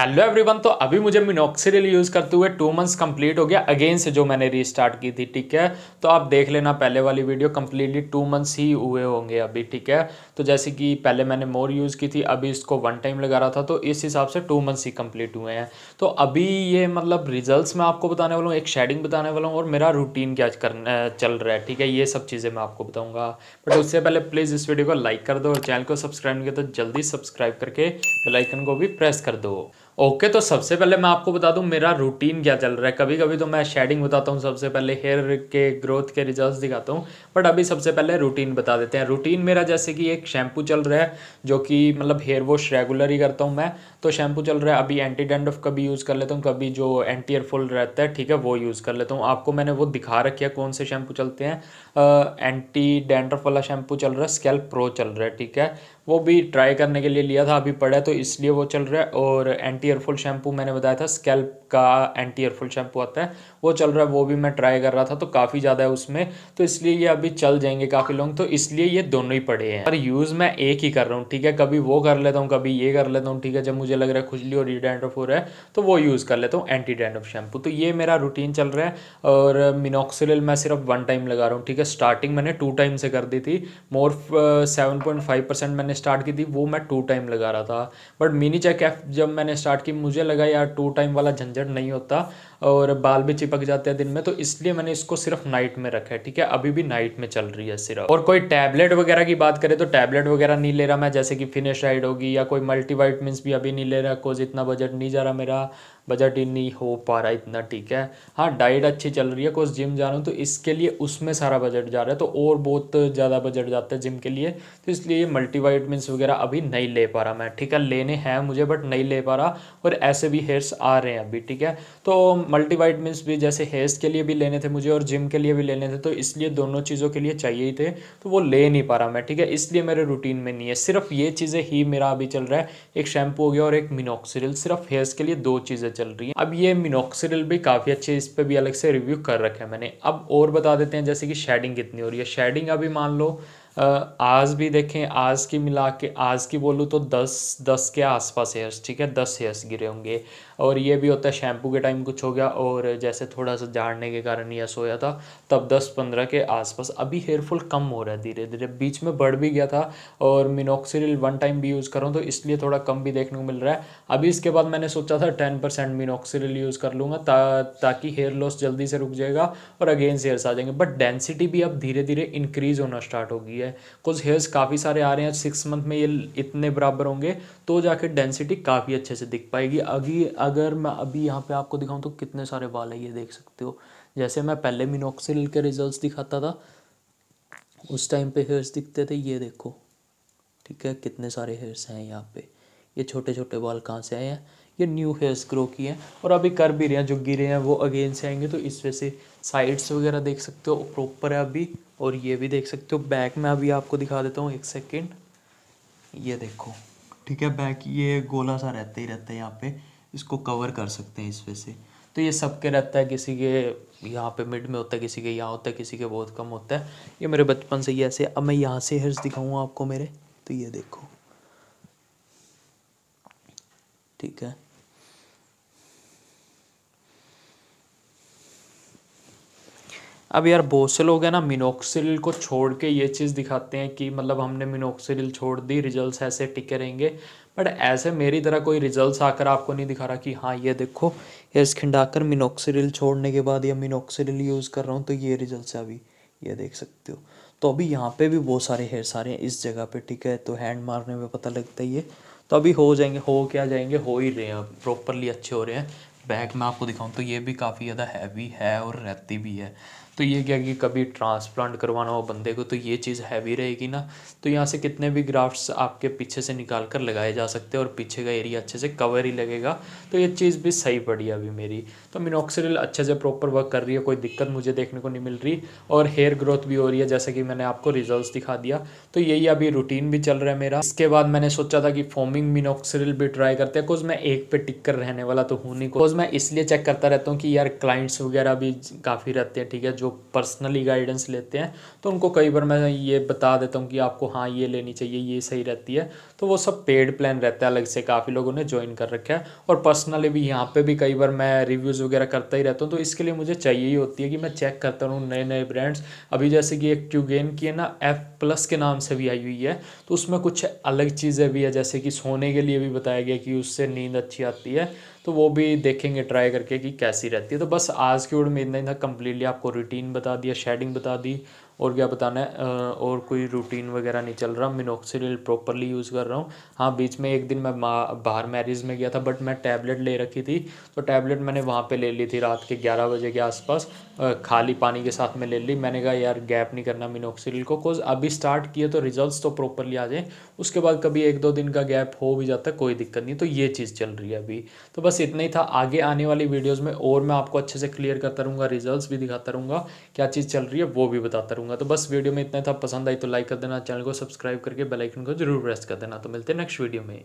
hello everyone तो अभी मुझे मिनोक्सीरिल यूज़ करते हुए टू मंथ्स कंप्लीट हो गया अगेन से जो मैंने रीस्टार्ट की थी ठीक है तो आप देख लेना पहले वाली वीडियो कंप्लीटली टू मंथ्स ही हुए होंगे अभी ठीक है तो जैसे कि पहले मैंने मोर यूज़ की थी अभी इसको वन टाइम लगा रहा था तो इस हिसाब से टू मंथ्स ही कंप्लीट हुए हैं तो अभी ये मतलब रिजल्ट मैं आपको बताने वाला हूँ एक शेडिंग बताने वाला हूँ और मेरा रूटीन क्या करना चल रहा है ठीक है ये सब चीज़ें मैं आपको बताऊँगा बट उससे पहले प्लीज़ इस वीडियो को लाइक कर दो और चैनल को सब्सक्राइब नहीं किया तो जल्दी सब्सक्राइब करके बेलाइकन को भी प्रेस कर दो ओके तो सबसे पहले मैं आपको बता दूं मेरा रूटीन क्या चल रहा है कभी कभी तो मैं शेडिंग बताता हूं सबसे पहले हेयर के ग्रोथ के रिजल्ट्स दिखाता हूं बट अभी सबसे पहले रूटीन बता देते हैं रूटीन मेरा जैसे कि एक शैम्पू चल रहा है जो कि मतलब हेयर वॉश रेगुलर ही करता हूं मैं तो शैम्पू चल रहा है अभी एंटी डेंडफ कभी यूज़ कर लेता हूँ कभी जो एंटी एयरफुल रहता है ठीक है वो यूज़ कर लेता हूँ आपको मैंने वो दिखा रखी है कौन से शैम्पू चलते हैं एंटी डेंडफ वाला शैम्पू चल रहा है स्केल्प प्रो चल रहा है ठीक है वो भी ट्राई करने के लिए लिया था अभी पड़ा है तो इसलिए वो चल रहा है और एंटी एयरफुल शैम्पू मैंने बताया था स्कैल्प का एंटी एयरफुल शैम्पू आता है वो चल रहा है वो भी मैं ट्राई कर रहा था तो काफ़ी ज़्यादा है उसमें तो इसलिए ये अभी चल जाएंगे काफ़ी लोग तो इसलिए ये दोनों ही पड़े हैं पर यूज़ मैं एक ही कर रहा हूँ ठीक है कभी वो कर लेता हूँ कभी ये कर लेता हूँ ठीक है जब मुझे लग रहा है खुजली और ये हो रहा है तो वो यूज़ कर लेता हूँ एंटी डैंड्रफ शैम्पू तो ये मेरा रूटीन चल रहा है और मिनोक्सिल मैं सिर्फ वन टाइम लगा रहा हूँ ठीक है स्टार्टिंग मैंने टू टाइम से कर दी थी more seven point five percent मैंने स्टार्ट की थी वो मैं टू टाइम लगा रहा था बट मिनी चेक ऐप जब मैंने स्टार्ट की मुझे लगा यार टू टाइम वाला झंझट नहीं होता और बाल भी चिपक जाते हैं दिन में तो इसलिए मैंने इसको सिर्फ नाइट में रखा है ठीक है अभी भी नाइट में चल रही है सिर्फ और कोई टैबलेट वगैरह की बात करें तो टैबलेट वगैरह नहीं ले रहा मैं जैसे कि फिनेशाइड होगी या कोई मल्टीवाइटमिन भी अभी नहीं ले रहा कोज इतना बजट नहीं जा रहा मेरा बजट ही नहीं हो पा रहा इतना ठीक है हाँ डाइट अच्छी चल रही है कोज़ जिम जा रहा हूँ तो इसके लिए उसमें सारा बजट जा रहा है तो और बहुत ज़्यादा बजट जाता है जिम के लिए तो इसलिए मल्टीवाइटमिन वगैरह अभी नहीं ले पा रहा मैं ठीक है लेने हैं मुझे बट नहीं ले पा रहा और ऐसे भी हेयर्स आ रहे हैं अभी ठीक है तो मल्टीवाइटमिन्स भी जैसे हेयर्स के लिए भी लेने थे मुझे और जिम के लिए भी लेने थे तो इसलिए दोनों चीज़ों के लिए चाहिए ही थे तो वो ले नहीं पा रहा मैं ठीक है इसलिए मेरे रूटीन में नहीं है सिर्फ ये चीज़ें ही मेरा अभी चल रहा है एक शैम्पू हो गया और एक मिनोक्सरिल सिर्फ हेयर्स के लिए दो चीज़ें चल रही हैं अब ये मिनोक्सरिल भी काफ़ी अच्छे इस पर भी अलग से रिव्यू कर रखा है मैंने अब और बता देते हैं जैसे कि शेडिंग कितनी हो रही है शेडिंग अभी मान लो आज भी देखें आज की मिला के आज की बोलूँ तो दस दस के आसपास हेयर्स ठीक है दस हेयर्स गिरे होंगे और ये भी होता है शैम्पू के टाइम कुछ हो गया और जैसे थोड़ा सा झाड़ने के कारण यह सोया था तब दस पंद्रह के आसपास अभी हेयरफॉल कम हो रहा है धीरे धीरे बीच में बढ़ भी गया था और मिनोक्सिल वन टाइम भी यूज़ करूँ तो इसलिए थोड़ा कम भी देखने को मिल रहा है अभी इसके बाद मैंने सोचा था टेन परसेंट मिनोक्सिल यूज़ कर लूँगा ता, ताकि हेयर लॉस जल्दी से रुक जाएगा और अगेंस हेयर्स आ जाएंगे बट डेंसिटी भी अब धीरे धीरे इंक्रीज़ होना स्टार्ट होगी रही है कुछ हेयर्स काफ़ी सारे आ रहे हैं सिक्स मंथ में ये इतने बराबर होंगे तो जाके डेंसिटी काफ़ी अच्छे से दिख पाएगी अभी अगर मैं अभी यहाँ पे आपको दिखाऊँ तो कितने सारे बाल है ये देख सकते हो जैसे मैं पहले मिनोक्सिल के रिजल्ट दिखाता था उस टाइम पर हेयर्स दिखते थे ये देखो ठीक है कितने सारे हेयर्स हैं यहाँ पे ये छोटे छोटे बाल कहाँ से आए हैं ये न्यू हेयर्स ग्रो किए हैं और अभी कर भी रहे हैं जो गिरे हैं वो अगेन से आएंगे तो इस वजह से साइड्स वगैरह देख सकते हो प्रॉपर है अभी और ये भी देख सकते हो बैक में अभी आपको दिखा देता हूँ एक सेकेंड ये देखो ठीक है बैक ये गोला सा रहता ही रहता है यहाँ पे इसको कवर कर सकते हैं इस वजह से तो ये सबके रहता है किसी के यहाँ पे मिड में होता है किसी के यहाँ होता है किसी के बहुत कम होता है ये मेरे बचपन से ही ऐसे अब मैं यहाँ से हेयर्स दिखाऊँगा आपको मेरे तो ये देखो ठीक है अब यार बहुत से लोग हैं ना मिनोक्सिल को छोड़ के ये चीज़ दिखाते हैं कि मतलब हमने मिनोक्सिल छोड़ दी रिजल्ट्स ऐसे टिके रहेंगे बट ऐसे मेरी तरह कोई रिजल्ट्स आकर आपको नहीं दिखा रहा कि हाँ ये देखो ये खिंडाकर मिनोक्सिल छोड़ने के बाद या मिनोक्सिल यूज़ कर रहा हूँ तो ये रिजल्ट है अभी ये देख सकते हो तो अभी यहाँ पे भी बहुत सारे हेयर सारे हैं इस जगह पे ठीक है तो हैंड मारने में पता लगता है ये तो अभी हो जाएंगे हो क्या जाएंगे हो ही रहे हैं प्रॉपरली अच्छे हो रहे हैं बैग में आपको दिखाऊँ तो ये भी काफ़ी ज़्यादा हैवी है और रहती भी है तो ये क्या कि कभी ट्रांसप्लांट करवाना हो बंदे को तो ये चीज़ हैवी रहेगी ना तो यहाँ से कितने भी ग्राफ्ट आपके पीछे से निकाल कर लगाए जा सकते हैं और पीछे का एरिया अच्छे से कवर ही लगेगा तो ये चीज़ भी सही पड़ी अभी मेरी तो मिनोक्सरिल अच्छे से प्रॉपर वर्क कर रही है कोई दिक्कत मुझे देखने को नहीं मिल रही और हेयर ग्रोथ भी हो रही है जैसे कि मैंने आपको रिजल्ट दिखा दिया तो यही अभी रूटीन भी चल रहा है मेरा इसके बाद मैंने सोचा था कि फॉर्मिंग मिनोक्सरिल भी ट्राई करते हैं बिकॉज मैं एक पे टिक कर रहने वाला तो हूँ नहीं बिकॉज मैं इसलिए चेक करता रहता हूँ कि यार क्लाइंट्स वगैरह भी काफ़ी रहते हैं ठीक है जो लोग पर्सनली गाइडेंस लेते हैं तो उनको कई बार मैं ये बता देता हूँ कि आपको हाँ ये लेनी चाहिए ये सही रहती है तो वो सब पेड प्लान रहता है अलग से काफ़ी लोगों ने ज्वाइन कर रखा है और पर्सनली भी यहाँ पर भी कई बार मैं रिव्यूज़ वगैरह करता ही रहता हूँ तो इसके लिए मुझे चाहिए ही होती है कि मैं चेक करता रहूँ नए नए ब्रांड्स अभी जैसे कि एक ट्यूगेन की है ना एफ प्लस के नाम से भी आई हुई है तो उसमें कुछ अलग चीज़ें भी है जैसे कि सोने के लिए भी बताया गया कि उससे नींद अच्छी आती है तो वो भी देखेंगे ट्राई करके कि कैसी रहती है तो बस आज की उड़ में इतना ही था कम्प्लीटली आपको रिटर्न रूटीन बता दिया शेडिंग बता दी और क्या बताना है और कोई रूटीन वगैरह नहीं चल रहा मिनोक्सिडिल प्रॉपरली यूज़ कर रहा हूँ हाँ बीच में एक दिन मैं बाहर मैरिज में गया था बट मैं टैबलेट ले रखी थी तो टैबलेट मैंने वहाँ पे ले ली थी रात के ग्यारह बजे के आसपास खाली पानी के साथ में ले ली मैंने कहा यार गैप नहीं करना मिनोक्सिडिल को कोज अभी स्टार्ट किए तो रिजल्ट तो प्रॉपरली आ जाए उसके बाद कभी एक दो दिन का गैप हो भी जाता कोई दिक्कत नहीं तो ये चीज़ चल रही है अभी तो बस इतना ही था आगे आने वाली वीडियोज़ में और मैं आपको अच्छे से क्लियर करता रहूँगा रिजल्ट भी दिखाता रहूँगा क्या चीज़ चल रही है वो भी बताता रहूँगा करूँगा तो बस वीडियो में इतना था पसंद आई तो लाइक कर देना चैनल को सब्सक्राइब करके बेलाइकन को जरूर प्रेस कर देना तो मिलते हैं नेक्स्ट वीडियो में